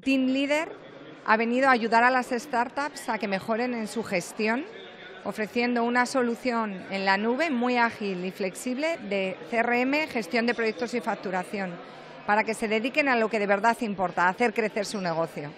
Team Leader ha venido a ayudar a las startups a que mejoren en su gestión, ofreciendo una solución en la nube muy ágil y flexible de CRM, gestión de proyectos y facturación, para que se dediquen a lo que de verdad importa, hacer crecer su negocio.